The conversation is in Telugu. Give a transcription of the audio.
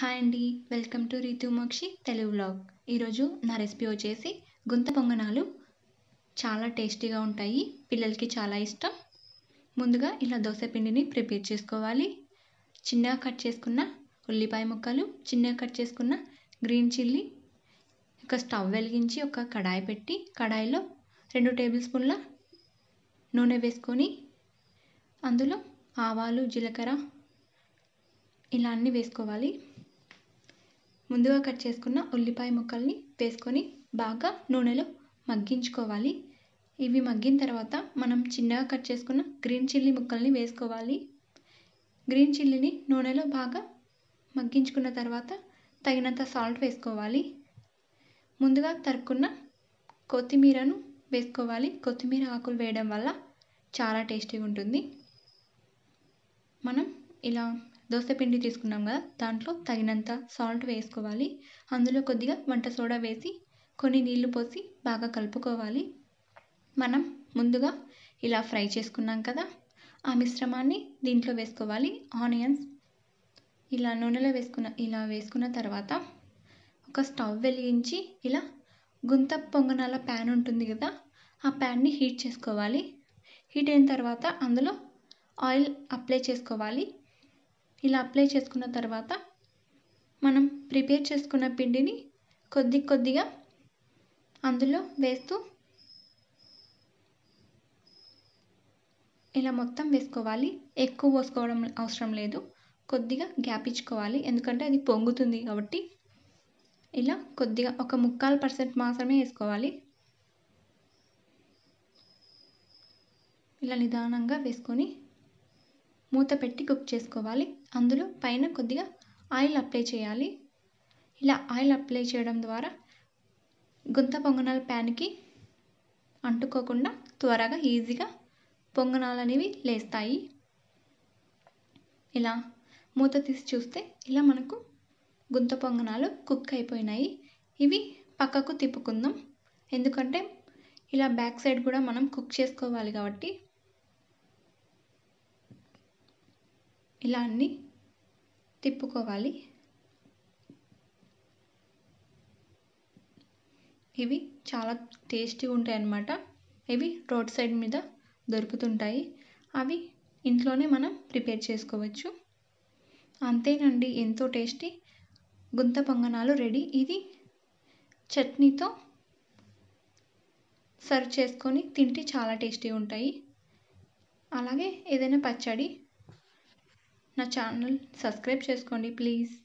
హాయ్ అండి welcome to Ritumokshi Telugu blog ఈరోజు నా రెసిపీ వచ్చేసి గుంత పొంగనాలు చాలా టేస్టీగా ఉంటాయి పిల్లలకి చాలా ఇష్టం ముందుగా ఇలా దోశ పిండిని ప్రిపేర్ చేసుకోవాలి చిన్నగా కట్ చేసుకున్న ఉల్లిపాయ ముక్కలు చిన్నగా కట్ చేసుకున్న గ్రీన్ చిల్లీ ఒక స్టవ్ వెలిగించి ఒక కడాయి పెట్టి కడాయిలో రెండు టేబుల్ స్పూన్ల నూనె వేసుకొని అందులో ఆవాలు జీలకర్ర ఇలా అన్నీ వేసుకోవాలి ముందుగా కట్ చేసుకున్న ఉల్లిపాయ ముక్కల్ని వేసుకొని బాగా నూనెలో మగ్గించుకోవాలి ఇవి మగ్గిన తర్వాత మనం చిన్నగా కట్ చేసుకున్న గ్రీన్ చిల్లీ ముక్కల్ని వేసుకోవాలి గ్రీన్ చిల్లీని నూనెలో బాగా మగ్గించుకున్న తర్వాత తగినంత సాల్ట్ వేసుకోవాలి ముందుగా తరుక్కున్న కొత్తిమీరను వేసుకోవాలి కొత్తిమీర ఆకులు వేయడం వల్ల చాలా టేస్టీగా ఉంటుంది మనం ఇలా దోశ పిండి తీసుకున్నాం కదా దాంట్లో తగినంత సాల్ట్ వేసుకోవాలి అందులో కొద్దిగా వంట సోడా వేసి కొన్ని నీళ్లు పోసి బాగా కలుపుకోవాలి మనం ముందుగా ఇలా ఫ్రై చేసుకున్నాం కదా ఆ మిశ్రమాన్ని దీంట్లో వేసుకోవాలి ఆనియన్స్ ఇలా నూనెలో వేసుకున్న ఇలా వేసుకున్న తర్వాత ఒక స్టవ్ వెలిగించి ఇలా గుంత పొంగనాల ప్యాన్ ఉంటుంది కదా ఆ ప్యాన్ని హీట్ చేసుకోవాలి హీట్ అయిన తర్వాత అందులో ఆయిల్ అప్లై చేసుకోవాలి ఇలా అప్లై చేసుకున్న తర్వాత మనం ప్రిపేర్ చేసుకున్న పిండిని కొద్ది కొద్దిగా అందులో వేస్తూ ఇలా మొత్తం వేసుకోవాలి ఎక్కువ పోసుకోవడం అవసరం లేదు కొద్దిగా గ్యాప్ ఇచ్చుకోవాలి ఎందుకంటే అది పొంగుతుంది కాబట్టి ఇలా కొద్దిగా ఒక ముక్కాలు పర్సెంట్ మాత్రమే వేసుకోవాలి ఇలా నిదానంగా వేసుకొని మూత పెట్టి కుక్ చేసుకోవాలి అందులో పైన కొద్దిగా ఆయిల్ అప్లై చేయాలి ఇలా ఆయిల్ అప్లై చేయడం ద్వారా గుంత పొంగనాల ప్యాన్కి అంటుకోకుండా త్వరగా ఈజీగా పొంగనాలు అనేవి లేస్తాయి ఇలా మూత తీసి చూస్తే ఇలా మనకు గుంత పొంగనాలు కుక్ అయిపోయినాయి ఇవి పక్కకు తిప్పుకుందాం ఎందుకంటే ఇలా బ్యాక్ సైడ్ కూడా మనం కుక్ చేసుకోవాలి కాబట్టి ఇలా అన్నీ తిప్పుకోవాలి ఇవి చాలా టేస్టీగా ఉంటాయి అన్నమాట ఇవి రోడ్ సైడ్ మీద దొరుకుతుంటాయి అవి ఇంట్లోనే మనం ప్రిపేర్ చేసుకోవచ్చు అంతేనండి ఎంతో టేస్టీ గుంత పొంగనాలు రెడీ ఇది చట్నీతో సర్వ్ చేసుకొని తింటే చాలా టేస్టీ ఉంటాయి అలాగే ఏదైనా పచ్చడి నా ఛానల్ సబ్స్క్రైబ్ చేసుకోండి ప్లీజ్